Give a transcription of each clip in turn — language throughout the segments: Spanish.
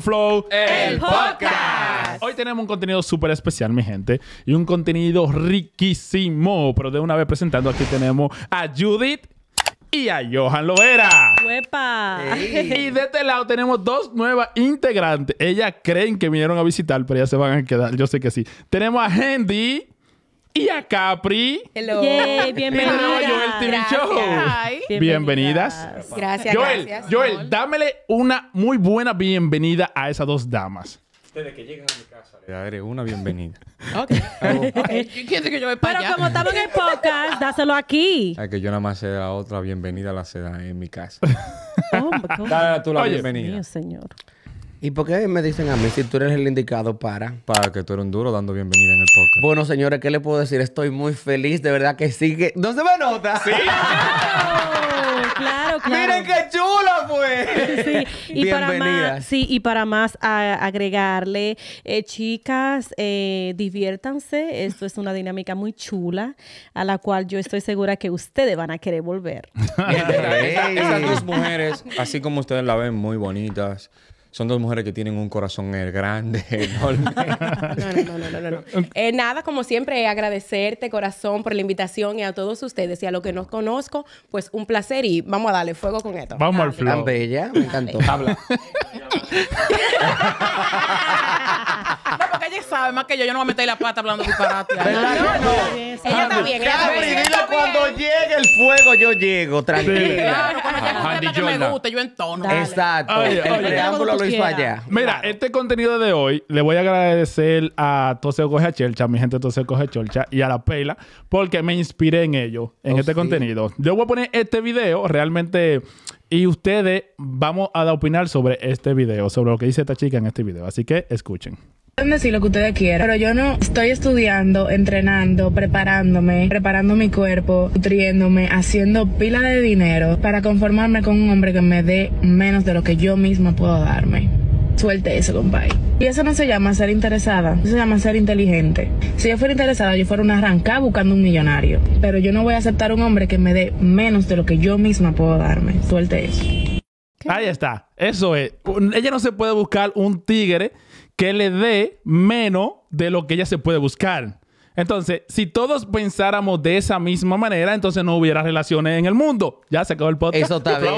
Flow, el podcast. Hoy tenemos un contenido súper especial, mi gente, y un contenido riquísimo. Pero de una vez presentando, aquí tenemos a Judith y a Johan Loera. Hey. Y de este lado tenemos dos nuevas integrantes. Ellas creen que vinieron a visitar, pero ya se van a quedar. Yo sé que sí. Tenemos a Hendy y a Capri. Hello. ¡Bienvenida! bienvenida. Joel TV Show. Bienvenidas. Gracias, Joel, Joel, dámele una muy buena bienvenida a esas dos damas. Desde que lleguen a mi casa le daré una bienvenida. ok. okay. quiere que yo me para Pero como estamos en pocas, podcast, dáselo aquí. Ay que yo nada más sea la otra bienvenida, la se en mi casa. Dale tú la bienvenida. Dios, señor. ¿Y por qué me dicen a mí si tú eres el indicado para? Para que tú eres un duro dando bienvenida en el podcast. Bueno, señores, ¿qué le puedo decir? Estoy muy feliz, de verdad que sí. Que... ¿No se me nota? Sí. claro, claro. ¡Miren qué chula fue! Y Para más, sí, y para más agregarle, eh, chicas, eh, diviértanse. Esto es una dinámica muy chula a la cual yo estoy segura que ustedes van a querer volver. Esas dos mujeres, así como ustedes la ven muy bonitas, son dos mujeres que tienen un corazón eh, grande, enorme. no, no, no, no, no. Eh, nada, como siempre, agradecerte, corazón, por la invitación y a todos ustedes. Y a los que no conozco, pues un placer y vamos a darle fuego con esto. Vamos al flow. Tan bella, me encantó. además que yo. Yo no voy a meter la pata hablando disparate. No, no. Ella está ah, bien. Ella está Dile, cuando llegue el fuego, yo llego, tranquila. Claro, cuando ah, llegue me yo entono. Exacto. el preámbulo lo hizo allá. Mira, este contenido de hoy le voy a agradecer a Toseo Coge Chelcha, mi gente Toseo Coge y a la Pela, porque me inspiré en ello, en oh, este contenido. Yo voy a poner este video realmente y ustedes vamos a opinar sobre este video, sobre lo que dice esta chica en este video. Así que escuchen. Pueden decir lo que ustedes quieran, pero yo no estoy estudiando, entrenando, preparándome, preparando mi cuerpo, nutriéndome, haciendo pila de dinero para conformarme con un hombre que me dé menos de lo que yo misma puedo darme. Suelte eso, compadre. Y eso no se llama ser interesada, eso se llama ser inteligente. Si yo fuera interesada, yo fuera una arrancada buscando un millonario. Pero yo no voy a aceptar un hombre que me dé menos de lo que yo misma puedo darme. Suelte eso. Ahí está. Eso es. Ella no se puede buscar un tigre que le dé menos de lo que ella se puede buscar. Entonces, si todos pensáramos de esa misma manera, entonces no hubiera relaciones en el mundo. Ya se acabó el podcast. Eso está bien.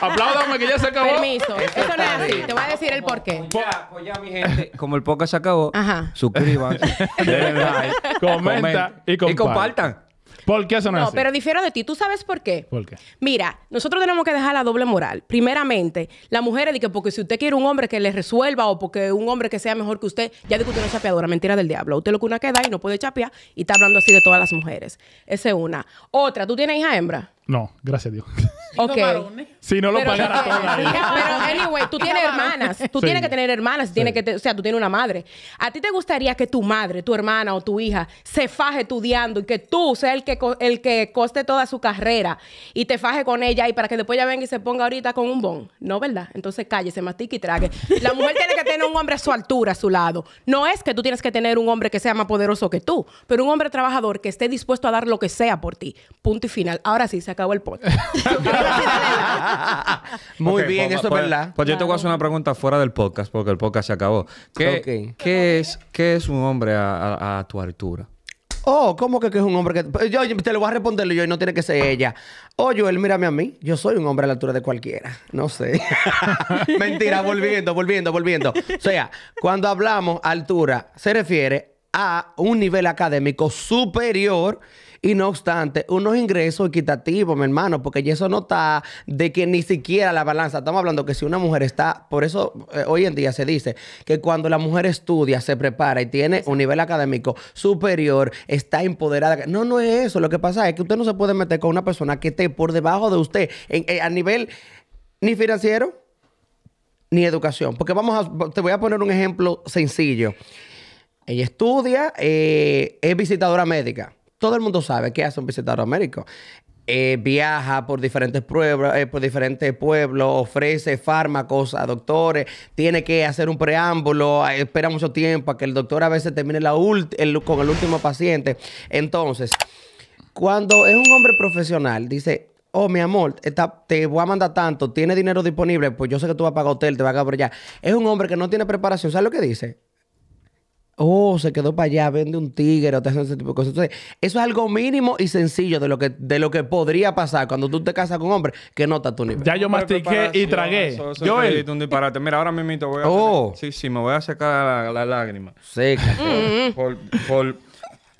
Apláudame que ya se acabó. Permiso. Eso, no es así. Te voy a decir el porqué. Pues ya, pues ya, mi gente. Como el podcast se acabó, Ajá. suscríbanse. like. Comenta, y, y compartan. ¿Por qué eso no, así? No, pero difiero de ti. ¿Tú sabes por qué? ¿Por qué? Mira, nosotros tenemos que dejar la doble moral. Primeramente, la mujer dice que porque si usted quiere un hombre que le resuelva o porque un hombre que sea mejor que usted, ya digo que usted no es chapeadora, mentira del diablo. Usted lo que una queda y no puede chapear y está hablando así de todas las mujeres. Esa es una. Otra, ¿tú tienes hija hembra? No, gracias a Dios. Ok. Si no lo pagara Pero, anyway, tú tienes hermanas. Tú tienes que tener hermanas. Tienes que o sea, tú tienes una madre. ¿A ti te gustaría que tu madre, tu hermana o tu hija se faje estudiando y que tú seas el que, el que coste toda su carrera y te faje con ella y para que después ya venga y se ponga ahorita con un bon? No, ¿verdad? Entonces cállese, mastique y trague. La mujer tiene que tener un hombre a su altura, a su lado. No es que tú tienes que tener un hombre que sea más poderoso que tú, pero un hombre trabajador que esté dispuesto a dar lo que sea por ti. Punto y final. Ahora sí, se acabó el podcast. Muy bien, pues, eso es pues, verdad. Pues yo te voy hacer una pregunta fuera del podcast, porque el podcast se acabó. ¿Qué, es, qué es un hombre a, tu altura? Oh, ¿cómo que, es un hombre que.? Pues, yo, te lo voy a responder yo y no tiene que ser ella. Oye, Joel, mírame a mí. Yo soy un hombre a la altura de cualquiera. No sé. Mentira, volviendo, volviendo, volviendo. O sea, cuando hablamos altura, se refiere a un nivel académico superior y no obstante, unos ingresos equitativos, mi hermano, porque eso no está de que ni siquiera la balanza. Estamos hablando que si una mujer está, por eso eh, hoy en día se dice que cuando la mujer estudia, se prepara y tiene un nivel académico superior, está empoderada. No, no es eso. Lo que pasa es que usted no se puede meter con una persona que esté por debajo de usted eh, a nivel ni financiero ni educación. Porque vamos a, te voy a poner un ejemplo sencillo. Ella estudia, eh, es visitadora médica todo el mundo sabe qué hace un visitador a eh, viaja por diferentes, pruebas, eh, por diferentes pueblos, ofrece fármacos a doctores, tiene que hacer un preámbulo, espera mucho tiempo a que el doctor a veces termine la con el último paciente. Entonces, cuando es un hombre profesional, dice, oh, mi amor, te voy a mandar tanto, tiene dinero disponible, pues yo sé que tú vas a pagar hotel, te vas a pagar por allá. Es un hombre que no tiene preparación, ¿sabes lo que dice? oh, se quedó para allá, vende un tigre o te hacen ese tipo de cosas. Entonces, eso es algo mínimo y sencillo de lo que, de lo que podría pasar cuando tú te casas con un hombre que no está a tu nivel. Ya yo mastiqué y tragué. yo disparate. Mira, ahora mismo voy a... Oh. sí, sí, me voy a secar la, lágrimas. lágrima. Seca. por,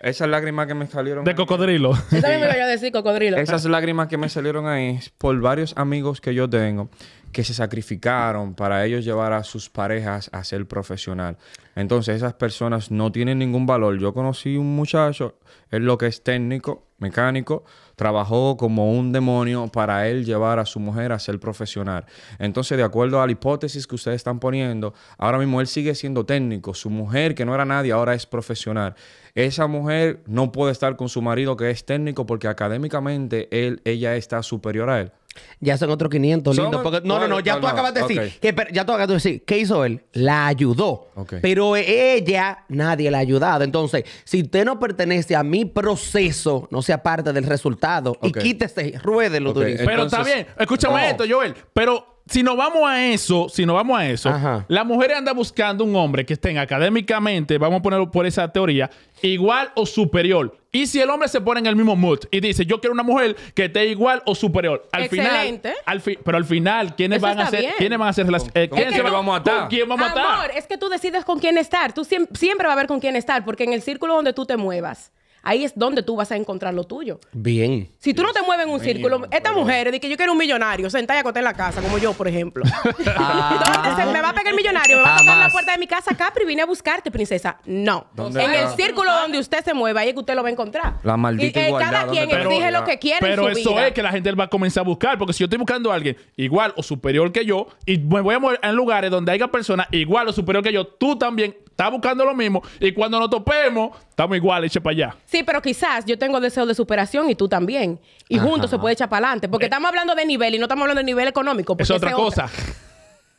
esas lágrimas que me salieron. De cocodrilo. Eso también me voy a decir, cocodrilo. Esas lágrimas que me salieron ahí por varios amigos que yo tengo que se sacrificaron para ellos llevar a sus parejas a ser profesional. Entonces esas personas no tienen ningún valor. Yo conocí un muchacho, él lo que es técnico, mecánico, trabajó como un demonio para él llevar a su mujer a ser profesional. Entonces, de acuerdo a la hipótesis que ustedes están poniendo, ahora mismo él sigue siendo técnico. Su mujer, que no era nadie, ahora es profesional. Esa mujer no puede estar con su marido que es técnico porque académicamente él, ella está superior a él. Ya son otros 500, lindo. no, no, no, ya tú acabas de decir, que, ya tú acabas de decir, ¿qué hizo él? La ayudó. Pero ella, nadie la ha ayudado. Entonces, si usted no pertenece a mi proceso, no sea parte del resultado y quítese, ruédelo, Entonces, Pero está bien, escúchame esto, Joel. Pero si nos vamos a eso, si nos vamos a eso, la mujer anda buscando un hombre que esté académicamente, vamos a ponerlo por esa teoría, igual o superior y si el hombre se pone en el mismo mood y dice, yo quiero una mujer que esté igual o superior, al final, al pero al final, ¿quiénes van a ser? ¿Quiénes van eh, se vamos a matar? ¿Con quién vamos a estar? Amor, es que tú decides con quién estar. Tú siempre, va a ver con quién estar, porque en el círculo donde tú te muevas ahí es donde tú vas a encontrar lo tuyo. Bien. Si tú no te mueves en un círculo, esta mujer de que yo quiero un millonario, sentada y acostada en la casa, como yo, por ejemplo. Ah. me va a pegar el millonario? ¿Me va a tocar la puerta de mi casa, Capri? Vine a buscarte, princesa. No. En el círculo usted se mueva, ahí es que usted lo va a encontrar. La maldita y, eh, Cada quien pero, exige lo que quiere. Pero eso es que la gente va a comenzar a buscar. Porque si yo estoy buscando a alguien igual o superior que yo, y me voy a mover en lugares donde haya personas igual o superior que yo, tú también estás buscando lo mismo. Y cuando nos topemos, estamos igual eche para allá. Sí, pero quizás yo tengo deseo de superación y tú también. Y juntos se puede echar para adelante. Porque eh. estamos hablando de nivel y no estamos hablando de nivel económico. Es otra cosa.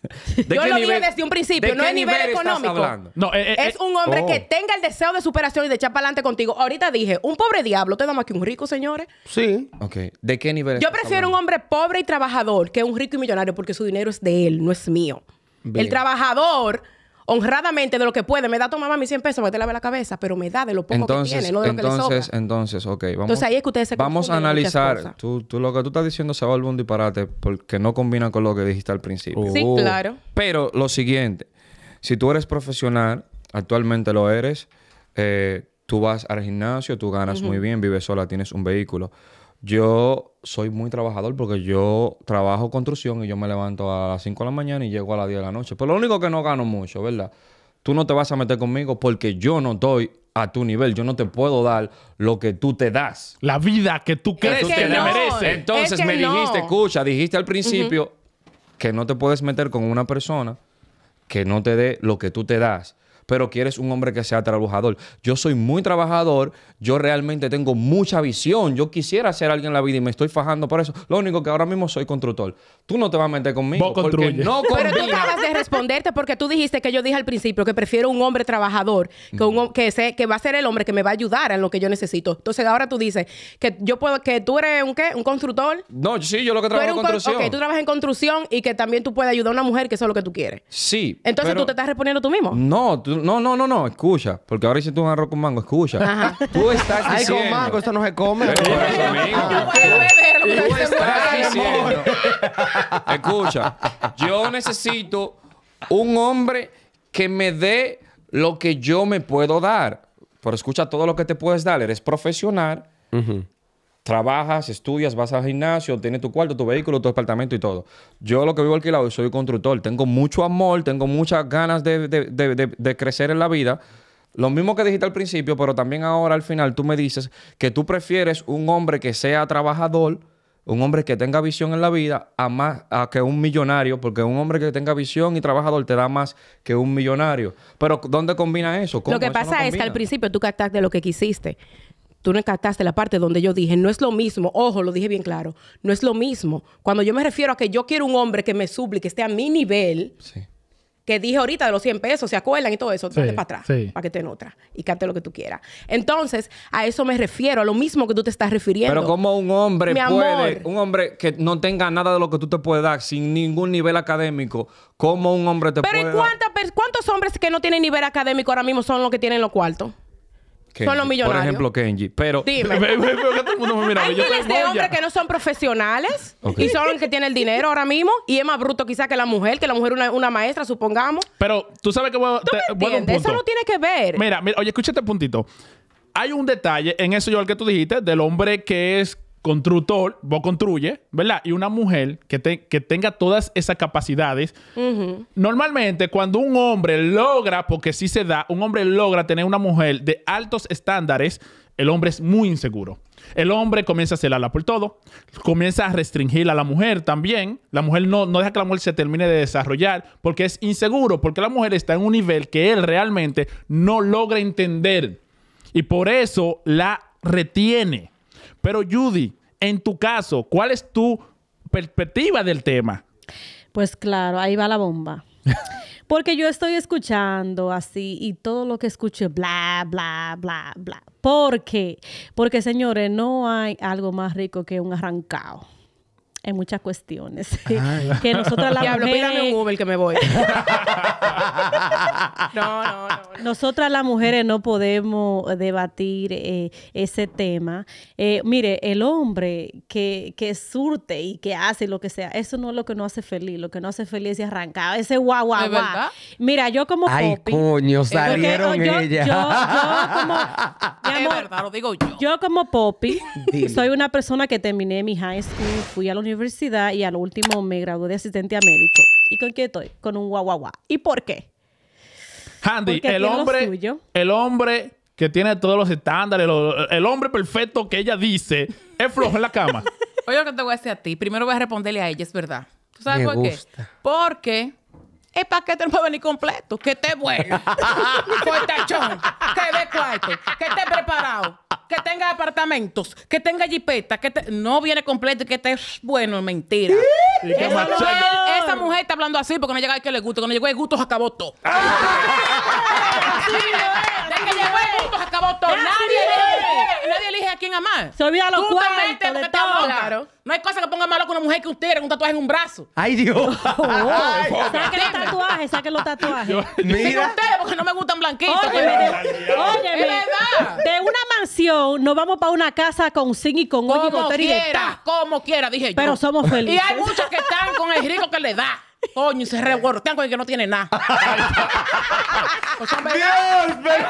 Yo lo nivel, desde un principio, no es nivel, económico. No, eh, eh, es un hombre oh. que tenga el deseo de superación y de echar para adelante contigo. Ahorita dije, un pobre diablo te da más que un rico, señores. Sí. Ok. ¿De qué nivel? Yo prefiero un hombre pobre y trabajador que un rico y millonario porque su dinero es de él, no es mío. El trabajador honradamente de lo que puede. Me da toma mis 100 pesos, te lave la cabeza, pero me da de lo poco que tiene, no de lo que entonces, Entonces, ok. Vamos, entonces ahí es que ustedes se Vamos a analizar. Tú, tú, lo que tú estás diciendo se va un disparate porque no combina con lo que dijiste al principio. Sí, uh. claro. Pero lo siguiente, si tú eres profesional, actualmente lo eres, eh, tú vas al gimnasio, tú ganas muy bien, vives sola, tienes un vehículo. Yo soy muy trabajador porque yo trabajo construcción y yo me levanto a las 5 de la mañana y llego a las 10 de la noche. Pero pues lo único que no gano mucho, ¿verdad? Tú no te vas a meter conmigo porque yo no estoy a tu nivel. Yo no te puedo dar lo que tú te das. La vida que tú crees que, te mereces. Entonces me dijiste, escucha, dijiste al principio que no te puedes meter con una persona que no te dé lo que tú te das pero quieres un hombre que sea trabajador. Yo soy muy trabajador, yo realmente tengo mucha visión, yo quisiera ser alguien en la vida y me estoy fajando por eso. Lo único que ahora mismo soy constructor. Tú no te vas a meter conmigo porque no Pero tú acabas de responderte porque tú dijiste que yo dije al principio que prefiero un hombre trabajador, que, un, que, sé, que va a ser el hombre que me va a ayudar en lo que yo necesito. Entonces ahora tú dices que yo puedo, que tú eres un qué, un constructor. No, sí, yo lo que trabajo en construcción. tú trabajas en construcción y que también tú puedes ayudar a una mujer que eso es lo que tú quieres. Sí. Entonces tú te estás respondiendo tú mismo. No, tú no, no, no, no, escucha. Porque ahora hice tú un arroz con mango, escucha. Tú estás diciendo... Ay, con mango, esto no se come. beber. tú estás diciendo... escucha, yo necesito un hombre que me dé lo que yo me puedo dar. Pero escucha todo lo que te puedes dar. Eres profesional. Ajá trabajas, estudias, vas al gimnasio, tienes tu cuarto, tu vehículo, tu departamento y todo. Yo lo que vivo alquilado, soy constructor, tengo mucho amor, tengo muchas ganas de, de, de, crecer en la vida. Lo mismo que dijiste al principio, pero también ahora al final tú me dices que tú prefieres un hombre que sea trabajador, un hombre que tenga visión en la vida, a más a que un millonario, porque un hombre que tenga visión y trabajador te da más que un millonario. Pero ¿dónde combina eso? Lo que pasa es que al principio tú captaste lo que quisiste tú no encantaste la parte donde yo dije, no es lo mismo, ojo, lo dije bien claro, no es lo mismo. Cuando yo me refiero a que yo quiero un hombre que me suplique, que esté a mi nivel, que dije ahorita de los 100 pesos, ¿se acuerdan? Y todo eso, sí, para atrás, para que te otra y cante lo que tú quieras. Entonces, a eso me refiero, a lo mismo que tú te estás refiriendo. Pero como un hombre puede, un hombre que no tenga nada de lo que tú te puedes dar, sin ningún nivel académico, ¿cómo un hombre te puede dar? Pero ¿cuántos hombres que no tienen nivel académico ahora mismo son los que tienen los cuartos? Son los millonarios. Por ejemplo, Kenji. Pero. Dime. Hay miles de hombres que no son profesionales y son los que tienen el dinero ahora mismo y es más bruto quizás que la mujer, que la mujer es una, maestra, supongamos. Pero tú sabes que bueno, ¿Tú me Eso no tiene que ver. Mira, oye, escúchate un puntito. Hay un detalle en eso, yo que tú dijiste, del hombre que es constructor, vos construye, ¿verdad? Y una mujer que, tenga todas esas capacidades. Normalmente, cuando un hombre logra, porque sí se da, un hombre logra tener una mujer de altos estándares, el hombre es muy inseguro. El hombre comienza a celarla por todo, comienza a restringir a la mujer también. La mujer no, no deja que la mujer se termine de desarrollar porque es inseguro, porque la mujer está en un nivel que él realmente no logra entender. Y por eso la retiene. Pero Judy, en tu caso, ¿cuál es tu perspectiva del tema? Pues claro, ahí va la bomba. Porque yo estoy escuchando así y todo lo que escucho bla, bla, bla, bla. ¿Por qué? Porque, señores, no hay algo más rico que un arrancado en muchas cuestiones. Ah, que nosotras las mujeres... pídame un Uber que me voy. no, no, no, Nosotras las mujeres no podemos debatir eh, ese tema. Eh, mire, el hombre que, que surte y que hace lo que sea, eso no es lo que no hace feliz. Lo que no hace feliz es arrancar ese guau, guau, guau. Mira, yo como Ay, coño, salieron yo, ellas. Yo, yo como... Amor, lo digo yo. Yo como Poppy, soy una persona que terminé mi high school, fui a la universidad universidad y al último me gradué de asistente a médico. ¿Y con qué estoy? Con un guaguaguá. ¿Y por qué? Handy, el hombre, el hombre que tiene todos los estándares, el hombre perfecto que ella dice, es flojo en la cama. Oye, lo que te voy a decir a ti, primero voy a responderle a ella, es verdad. ¿Tú sabes por qué? Porque es paquete que te a venir completo. Que te bueno. Que Que esté preparado que tenga apartamentos, que tenga jipeta, que no viene completo y que esté bueno, mentira. Esta Esa, mujer, está hablando así porque no llega el que le guste. Cuando llegó el gusto, se acabó todo. Ah acabó Nadie, elige, a quién amar. Se olvida los Tú No hay cosa que ponga malo con una mujer que usted tiene un tatuaje en un brazo. ¡Ay, Dios! Oh, saquen los tatuajes, saquen los tatuajes. Mira. ustedes porque no me gustan blanquitos. Oye, es verdad. De una mansión nos vamos para una casa con zinc y con hoyo y Como como quiera, dije yo. Pero somos felices. Y hay muchos que están con el rico que le da. Coño, se revuelve con el que no tiene nada. Pues, Dios, pero.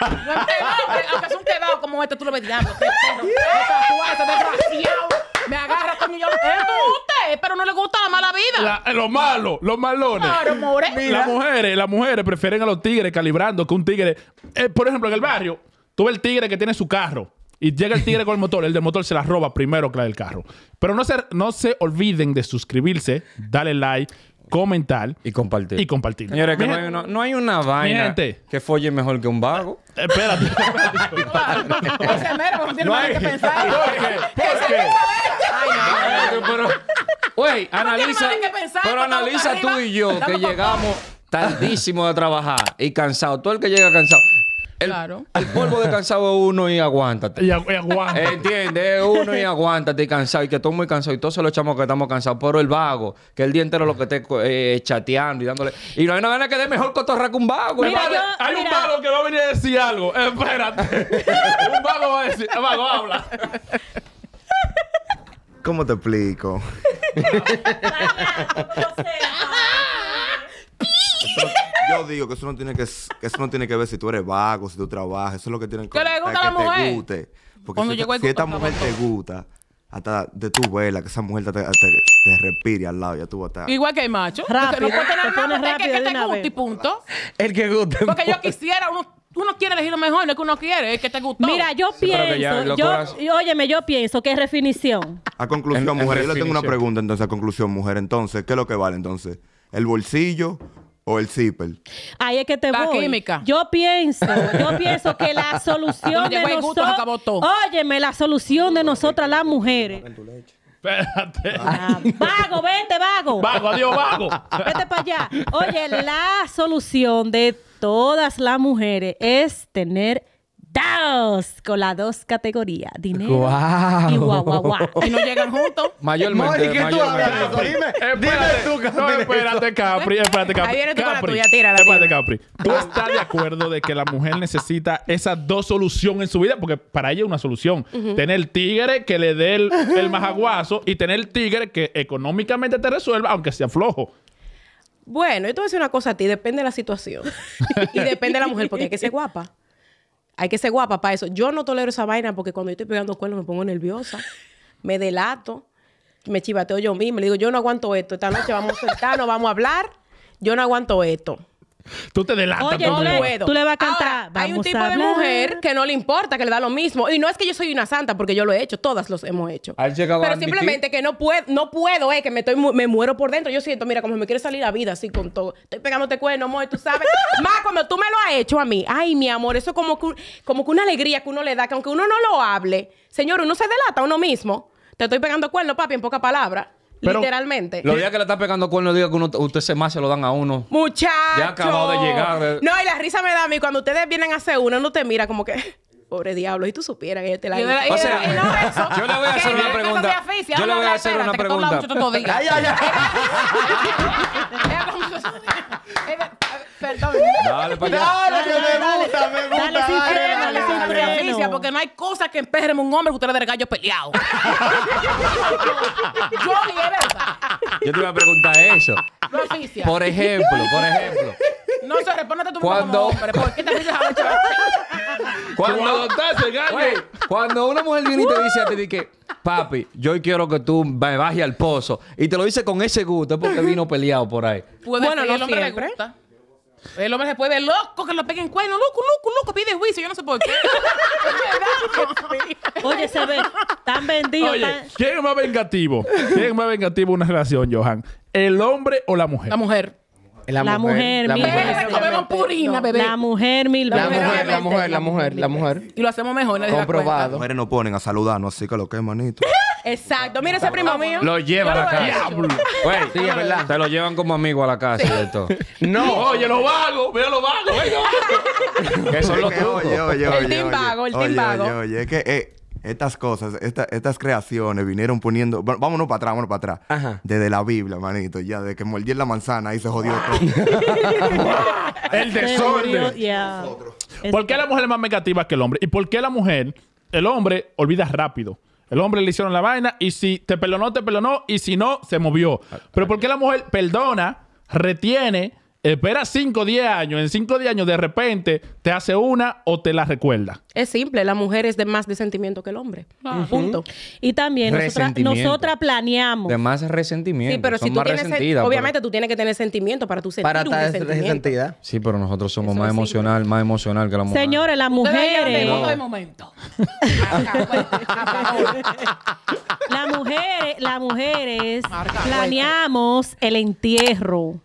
aunque es un quedado como este, tú lo ves diablo. desgraciado. Me agarra, coño, yo eh, usted, eh, pero no le gusta la mala vida. Los eh, lo malo, los malones. Claro, more. Las mujeres, las mujeres prefieren a los tigres calibrando que un tigre. por ejemplo, en el barrio, tú ves el tigre que tiene su carro. Y llega el tigre con el motor, el del motor se la roba primero que la del carro. Pero no se, no se olviden de suscribirse, darle like, comentar y compartir. Y compartir. Señores, que no hay, una, no hay una vaina que folle mejor que un vago. Espérate. no hay que pensar. Pero, güey, analiza. Pero analiza tú y yo que llegamos tardísimo de trabajar y cansado. Todo el que llega cansado. El, claro. Al polvo de cansado es uno y aguántate. Y, entiende aguántate. uno y aguántate y cansado. Y que todo muy cansado. Y todos se lo que estamos cansados. Pero el vago, que el día entero lo que esté eh, chateando y dándole. Y no hay una nada que dé mejor cotorra que un vago. hay un vago que va a venir a decir algo. Espérate. un vago va a decir. vago, habla. ¿Cómo te explico? no yo digo que eso no tiene que, que eso no tiene que ver si tú eres vago, si tú trabajas, eso es lo que tiene que ver. Que, que te guste. Porque Cuando si, esta mujer te gusta, hasta de tu vela, que esa mujer te, te, respire al lado, ya tú vas a estar. Igual que el macho. Rápido. No puede tener nada que, que te y punto. El que guste. Porque yo pues. quisiera uno uno quiere elegir lo mejor, no es que uno quiere, es que te gustó. Mira, yo pienso, yo, y, óyeme, yo pienso que es refinición. A conclusión, mujer, yo le tengo una pregunta entonces, a conclusión, mujer, entonces, ¿qué es lo que vale entonces? ¿El bolsillo el zipper. Ahí es que te la química. Yo pienso, yo pienso que la solución de nosotros... Óyeme, la solución de nosotras las mujeres... Espérate. vago, vente, vago. Vago, adiós, vago. Vete para allá. Oye, la solución de todas las mujeres es tener dos con las dos categorías, dinero Guau. y guau Y no llegan juntos. Mayormente. Dime, tú, Capri. espérate, Capri. Espérate, Capri. Ahí viene tú con la tuya, Espérate, Capri. ¿Tú ah. estás de acuerdo de que la mujer necesita esas dos soluciones en su vida? Porque para ella es una solución. Tener el tigre que le dé el, el majaguazo y tener el tigre que económicamente te resuelva, aunque sea flojo. Bueno, yo te voy a decir una cosa a ti, depende de la situación. y depende de la mujer, porque hay que ser guapa. Hay que ser guapa para eso. Yo no tolero esa vaina porque cuando yo estoy pegando cuernos me pongo nerviosa. Me delato. Me chivateo yo misma. Le digo, yo no aguanto esto. Esta noche vamos a no vamos a hablar. Yo no aguanto esto. Tú te delatas. Oye, no le, puedo. tú le vas a cantar. hay un tipo de mujer que no le importa, que le da lo mismo. Y no es que yo soy una santa, porque yo lo he hecho. Todas los hemos hecho. Pero simplemente que no puedo, no puedo, eh, que me, estoy, me muero por dentro. Yo siento, mira, como me quiere salir la vida así con todo. Estoy pegándote cuerno, amor, tú sabes. Más cuando tú me lo has hecho a mí. Ay, mi amor, eso como como que una alegría que uno le da, que aunque uno no lo hable, señor, uno se delata a uno mismo. Te estoy pegando cuernos, papi, en poca palabra. Literalmente. Los días que le está pegando cuerno, digo que uno, usted se más se lo dan a uno. Muchachos. Ya acabado de llegar. Eh. No, y la risa me da a mí. Cuando ustedes vienen a hacer uno, uno te mira como que. Pobre diablo, y tú supieras que yo te la O sea, yo le voy a hacer una pregunta. Yo le voy a hacer una pregunta. Ay, ay, ay. Perdón. Dale, Dale, que me gusta, me gusta. Dale sin freno, dale sin freno. Porque no hay cosa que empejen un hombre que usted le dé gallo peleado. Yo es verdad. Yo te iba a preguntar eso. No oficia. Por ejemplo, por ejemplo. No sé, respóndete tú como hombre. ¿Por qué te dices a Cuando, cuando una mujer viene y te dice a ti que papi, yo quiero que tú me bajes al pozo. Y te lo dice con ese gusto, es porque vino peleado por ahí. bueno, no el hombre le gusta. El hombre se puede ver loco, que lo peguen cuerno, loco, loco, loco, pide juicio, yo no sé por qué. Oye, se ve tan bendito. Oye, ¿quién es más vengativo? ¿Quién es más vengativo una relación, Johan? ¿El hombre o la mujer? La mujer. La, mujer, la mujer, veces. La mujer mil La mujer, la mujer, la mujer, la mujer. Y lo hacemos mejor. ¿no? Comprobado. Las mujeres no ponen a saludarnos, así que lo que es manito. Exacto. Mira ese primo mío. Lo lleva a la casa. Güey, sí, es verdad. Te lo llevan como amigo a la casa, ¿cierto? No. Oye, lo vago. Mira lo vago. que son los Oye, oye, oye. El timbago, el timbago. Oye, oye, es que eh, estas cosas, estas creaciones vinieron poniendo. vámonos para atrás, vámonos para atrás. Desde la Biblia, manito, ya, de que mordí la manzana, y se jodió todo. el desorden. ¿Por qué la mujer es más negativa que el hombre? ¿Y por qué la mujer, el hombre, olvida rápido? El hombre le hicieron la vaina y si te perdonó te perdonó y si no, se movió. Ah, Pero ¿por qué la mujer perdona, retiene, Espera 5 o 10 años. En 5 o años, de repente, te hace una o te la recuerda. Es simple. La mujer es de más de sentimiento que el hombre. Ah. Punto. Y también, nosotras nosotras planeamos. De más resentimiento. Sí, pero si tú Obviamente, tú tienes que tener sentimiento para tu sentir para un resentimiento. Sí, pero nosotros somos más emocional, más emocional que la mujer. Señores, las mujeres... No. de momento. Pues. las mujeres, las mujeres pues. planeamos el entierro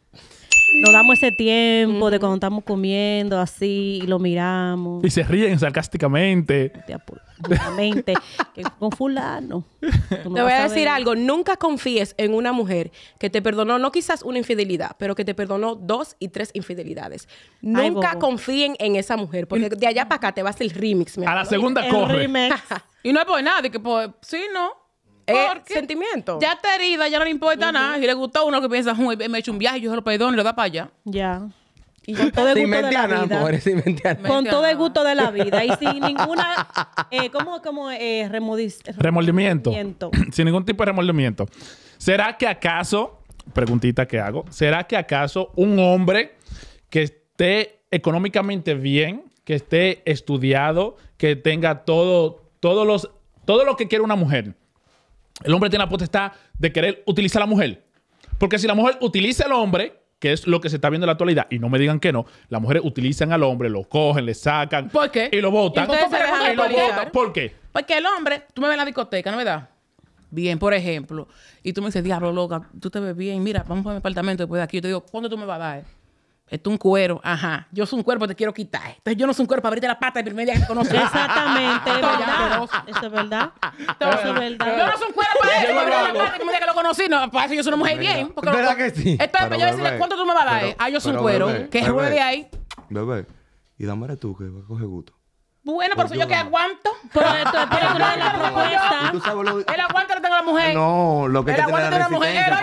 nos damos ese tiempo de cuando estamos comiendo así y lo miramos. Y se ríen sarcásticamente. con fulano. Te voy a, decir algo, nunca confíes en una mujer que te perdonó, no quizás una infidelidad, pero que te perdonó dos y tres infidelidades. nunca confíen en esa mujer, porque de allá para acá te va a hacer el remix. a la segunda corre. y no es por nada, que pues sí, no. Eh, sentimiento. Ya está herida, ya no le importa nada. Si le gustó uno que piensa, me he hecho un viaje, yo se lo perdono y lo da para allá. Ya. Y con todo el gusto de la vida. con todo el gusto de la vida. Y sin ninguna. Eh, ¿Cómo? cómo eh, remordimiento. sin ningún tipo de remordimiento. ¿Será que acaso. Preguntita que hago. ¿Será que acaso un hombre que esté económicamente bien, que esté estudiado, que tenga todo, todos los, todo lo que quiere una mujer? el hombre tiene la potestad de querer utilizar a la mujer. Porque si la mujer utiliza al hombre, que es lo que se está viendo en la actualidad, y no me digan que no, las mujeres utilizan al hombre, lo cogen, le sacan. ¿Por qué? Y lo botan. ¿Por qué? Porque el hombre, tú me ves en la discoteca, ¿no me da? Bien, por ejemplo. Y tú me dices, diablo, loca, tú te ves bien. Mira, vamos para mi apartamento después de aquí. Yo te digo, ¿cuándo tú me vas a dar? Esto es un cuero, ajá. Yo soy un cuerpo, te quiero quitar. Entonces yo no soy un cuerpo, abrirte la pata y primer día que te Exactamente, Eso es verdad. Eso es verdad. Yo no soy un cuero para la pata el primer día que lo conocí. No, para eso yo soy una mujer bien. Porque ¿Verdad que sí? Entonces pues, yo decirle, ¿cuánto tú me vas a dar? ah, yo soy un cuero. que ruede ahí. Bebé, y dame tú que va a coger gusto. Bueno, por eso yo que aguanto. Pero esto es una de la propuesta. El aguante lo tengo la mujer. No, lo que el aguante tiene la mujer.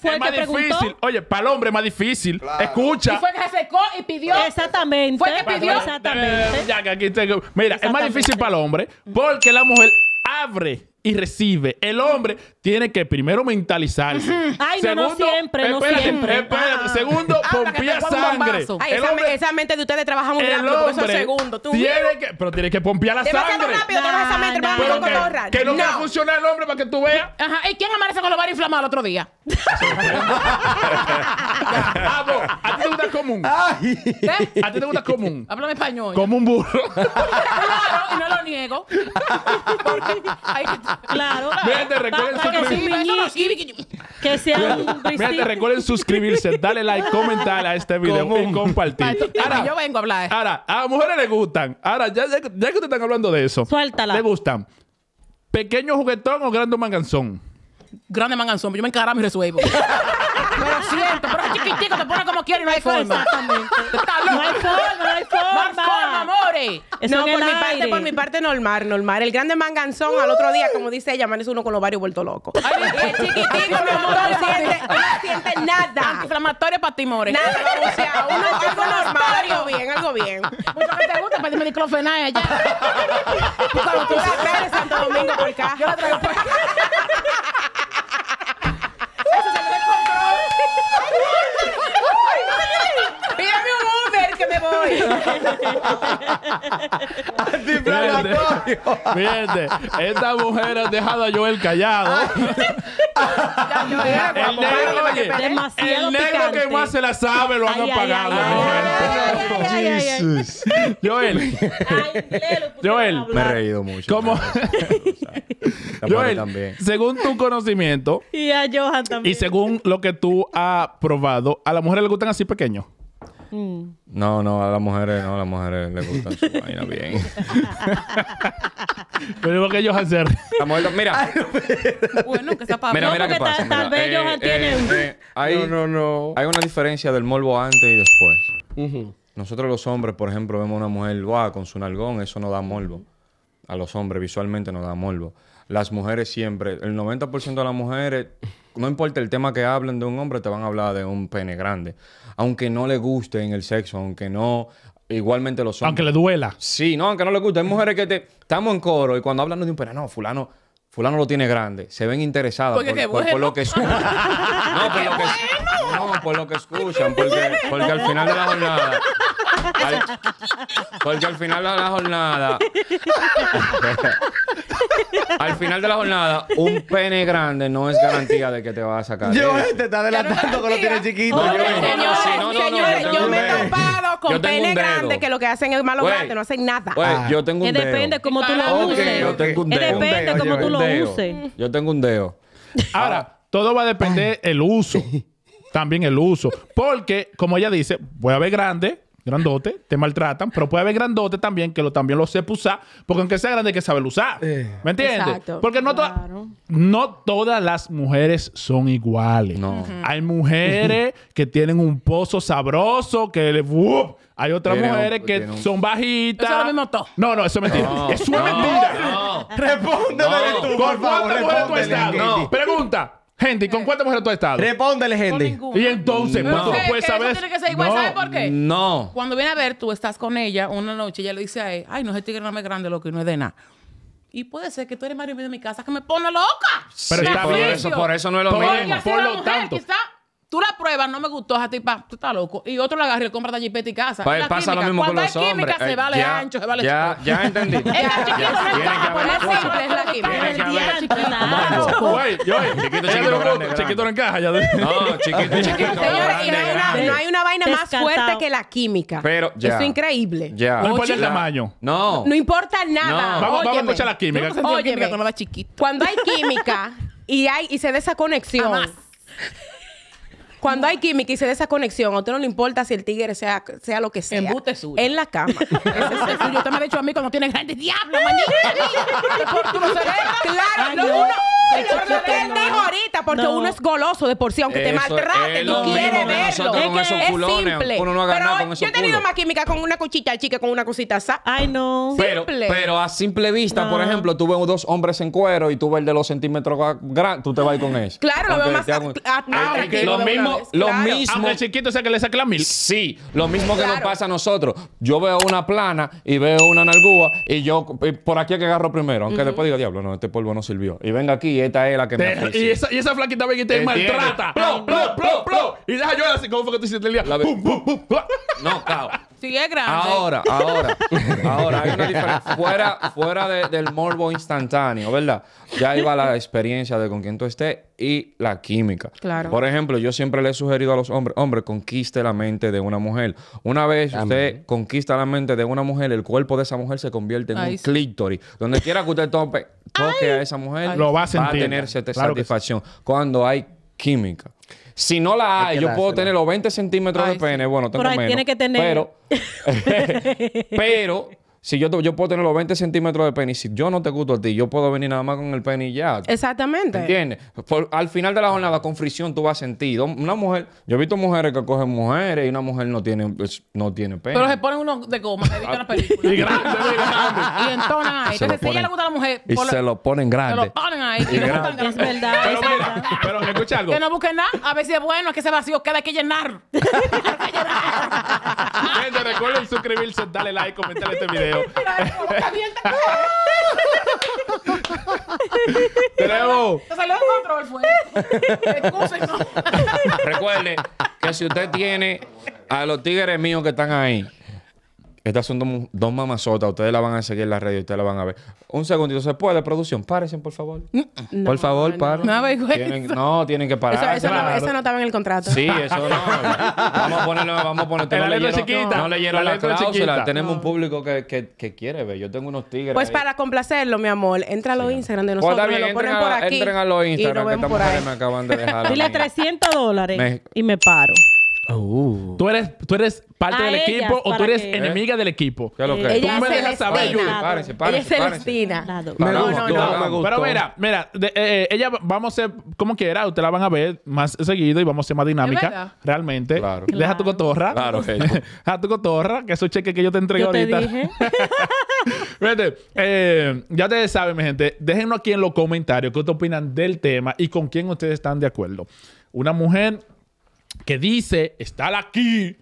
fue, el que preguntó. Oye, para el hombre es más difícil. Escucha. Y fue que se secó y pidió. Exactamente. Fue que pidió. Exactamente. Mira, es más difícil para el hombre porque la mujer abre y recibe. El hombre tiene que primero mentalizarse. Ay, no, no siempre, no siempre. Espérate. Ah. Segundo, ah, pompía sangre. esa, mente de ustedes trabaja muy rápido, eso es segundo. tiene que, pero tiene que pompear la sangre. rápido, no que, que, no, el hombre para que tú veas. Ajá, ¿y quién amanece con los bar inflamados el otro día? a ti te gusta común. ¿Qué? A ti te gusta común. Háblame español. Como un burro. claro, y no lo niego. Porque Claro. Mírate, recuerden suscribirse. Que sea un recuerden suscribirse, darle like, comentar a este video y compartir. Ahora, yo vengo a hablar. Ahora, a las mujeres les gustan. Ahora, ya, ya, ya que te están hablando de eso. Suéltala. ¿Les gustan? ¿Pequeño juguetón o grande manganzón? Grande manganzón. Yo me encargaré mi resuelvo. Pero siento, pero es chiquitico, te pone como quiere y no hay forma. Exactamente. No hay forma, no hay forma. No hay forma, amores. no, por mi parte, por mi parte, normal, normal. El grande manganzón al otro día, como dice ella, amanece uno con los varios vuelto loco. Ay, el chiquitico, mi amor, no siente, no siente nada. inflamatorio para timores. Nada, o sea, uno algo normal, algo bien, algo bien. Mucha gente gusta pedirme diclofenac allá. Cuando tú la Santo Domingo por acá. Yo la traigo por acá. que me voy. Fíjate, esta mujer ha dejado a Joel callado. Ah, el negro, oye, el negro que más se la sabe lo han apagado. Joel. Joel. Me he reído mucho. Joel, también. según tu conocimiento. Y a Johan también. Y según lo que tú has probado, ¿a la mujer le gustan así pequeños? Mm. No, no, a las mujeres, no, a las mujeres les gusta su vaina bien. Lo que ellos hacer. mira. bueno, que sea para Mira, mira qué pasa. Tal vez ellos no, no, no. Hay una diferencia del molvo antes y después. Nosotros los hombres, por ejemplo, vemos a una mujer con su nalgón, eso no da molvo. A los hombres visualmente no da molvo. Las mujeres siempre, el 90% de las mujeres no importa el tema que hablen de un hombre, te van a hablar de un pene grande. Aunque no le guste en el sexo, aunque no. Igualmente los hombres. Aunque le duela. Sí, no, aunque no le guste. Hay mujeres que te. Estamos en coro y cuando hablan de un pene, no, fulano. Fulano lo tiene grande. Se ven interesadas por, lo que escuchan. No, por lo que, escuchan. Porque, al final de la jornada. porque al final de la jornada. al final de la jornada, un pene grande no es garantía de que te va a sacar. Yo este, te está adelantando que lo tienes chiquito. yo, yo, me he topado con pene grande que lo que hacen es malo grande, no hacen nada. Ah. yo tengo un dedo. Depende cómo tú lo uses. Yo tengo un dedo. Depende cómo tú lo uses. Yo tengo un dedo. Ahora, todo va a depender el uso. También el uso. Porque, como ella dice, voy a ver grande, Grandote, te maltratan, pero puede haber grandote también que lo, también lo sepa usar, porque aunque sea grande hay que saberlo usar. Eh. ¿Me entiendes? porque no, no todas las mujeres son iguales. Hay mujeres que tienen un pozo sabroso, que le... hay otras mujeres que son bajitas. No, no, eso es mentira. eso es mentira. Respóndeme tú, por, ¿Cuántas tú Pregunta. Gente, ¿con eh. cuántas mujeres tú has estado? Respóndele, gente. Y entonces, pues, No. puedes saber. tiene que ser igual, ¿sabes por qué? No. Cuando viene a ver, tú estás con ella una noche y ella le dice a él, ay, no, el tigre no me grande, loco, y no es de nada. Y puede ser que tú eres marido de mi casa que me pone loca. Pero está bien. eso, por eso no es lo mismo. Por lo mujer, tanto, Tú la pruebas, no me gustó esa tipa, tú estás loco. Y otro la agarra y le compra ...ta jipeta y casa. Pa, la pasa química. lo mismo Cuando con los hombres. química, se vale ancho, se vale Ya, ya entendí. es la chiquita pues, es la química. El Chiquito, chiquito, Chiquito no encaja. No, chiquito, chiquito. no hay una vaina más fuerte que la química. Pero, ya. Eso es increíble. Ya. No importa el tamaño. No. No importa nada. Vamos a escuchar la química. Oye, cuando hay química y, hay, y se da esa conexión. Cuando hay química y se da esa conexión, a usted no le importa si el tigre sea, sea lo que sea. suyo. En la cama. Ese es suyo. Usted me ha dicho a mí cuando tiene grandes diablos, manita! ¡Claro! No, que te no. ahorita porque uno es goloso de por sí, aunque te maltrate, tú quieres verlo. Es simple. uno no haga Pero nada con yo he tenido más química con una cuchita chica con una cosita Ay, no. Pero, Simple. pero a simple vista, por ejemplo, tú ves dos hombres en cuero y tú ves el de los centímetros grandes, tú te vas con eso. Claro, lo veo más lo mismo- lo mismo- Aunque chiquito sea que le saque la mil. Sí, lo mismo que nos pasa a nosotros. Yo veo una plana y veo una nalgúa y yo por aquí es que agarro primero, aunque después diga, diablo, no, este polvo no sirvió. Y venga aquí, esta es la que me y, esa, y esa flaquita ve me te maltrata. Y deja yo así, ¿cómo fue que tú hiciste el día? No, claro. Ahora, ahora, ahora, Fuera, fuera del morbo instantáneo, ¿verdad? Ya iba la experiencia de con quién tú estés y la química. Por ejemplo, yo siempre le he sugerido a los hombres, hombre, conquiste la mente de una mujer. Una vez usted conquista la mente de una mujer, el cuerpo de esa mujer se convierte en un clítoris. Donde quiera que usted tope, toque a esa mujer, lo va a, tener satisfacción. Cuando hay química. Si no la hay, yo puedo tener los 20 centímetros de pene. Bueno, tengo pero Tiene que tener. Pero, pero si yo, yo puedo tener los 20 centímetros de pene, si yo no te gusto a ti, yo puedo venir nada más con el pene ya. Exactamente. ¿Entiendes? al final de la jornada, con fricción tú vas a sentir. Una mujer, yo he visto mujeres que cogen mujeres y una mujer no tiene, pues, no tiene pene. Pero se ponen unos de goma, he visto en película. y grande, y Y entonan ahí. Entonces, si ella le gusta a la mujer. Y se lo ponen grandes. Se lo ponen ahí. Y, Es verdad. Pero, mira, escucha algo. Que no busquen nada. A veces, bueno, es que ese vacío queda hay que llenar. recuerden suscribirse, darle like, comentar este video. Tenemos. Te salió Recuerde que si usted tiene a los tigres míos que están ahí. Estas son dos, dos, mamazotas. Ustedes la van a seguir en la radio. Ustedes la van a ver. Un segundito. ¿Se puede, producción? Párense, por favor. Mm. por favor, no, paren. No, tienen, no, tienen que parar. Eso, no, estaba en el contrato. Sí, eso no. vamos a ponerlo. Vamos a ponerlo. No leyeron, no leyeron la, cláusula. Chiquita. Tenemos un público que, que, que, quiere ver. Yo tengo unos tigres. Pues para complacerlo, mi amor, entra a los Instagram de pues, nosotros. ponen por aquí. Entren a los Instagram que estas mujeres me acaban de dejar. Dile 300 dólares y me paro. Uh. ¿Tú, eres, ¿Tú eres parte del equipo o tú eres enemiga del equipo? que? Ella tú me dejas saber, yo, Párense, párense, Celestina. No, no, no, Pero mira, mira, eh, eh, ella vamos a ser como quiera. Ustedes la van a ver más seguido y vamos a ser más dinámica. Realmente. Claro. Deja claro. tu cotorra. Claro, Deja tu cotorra, que esos cheque que yo te entregué ahorita. dije. Eh, ya ustedes saben, mi gente. Déjenme aquí en los comentarios qué opinan del tema y con quién ustedes están de acuerdo. Una mujer que dice estar aquí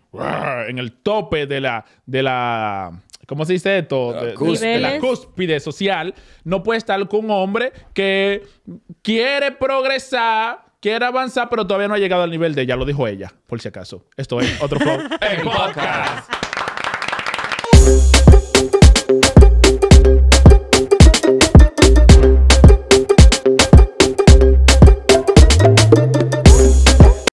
en el tope de la, de la ¿cómo se dice esto? De, de, la cúspide social, no puede estar con un hombre que quiere progresar, quiere avanzar, pero todavía no ha llegado al nivel de ella, lo dijo ella, por si acaso. Esto es otro flow en podcast.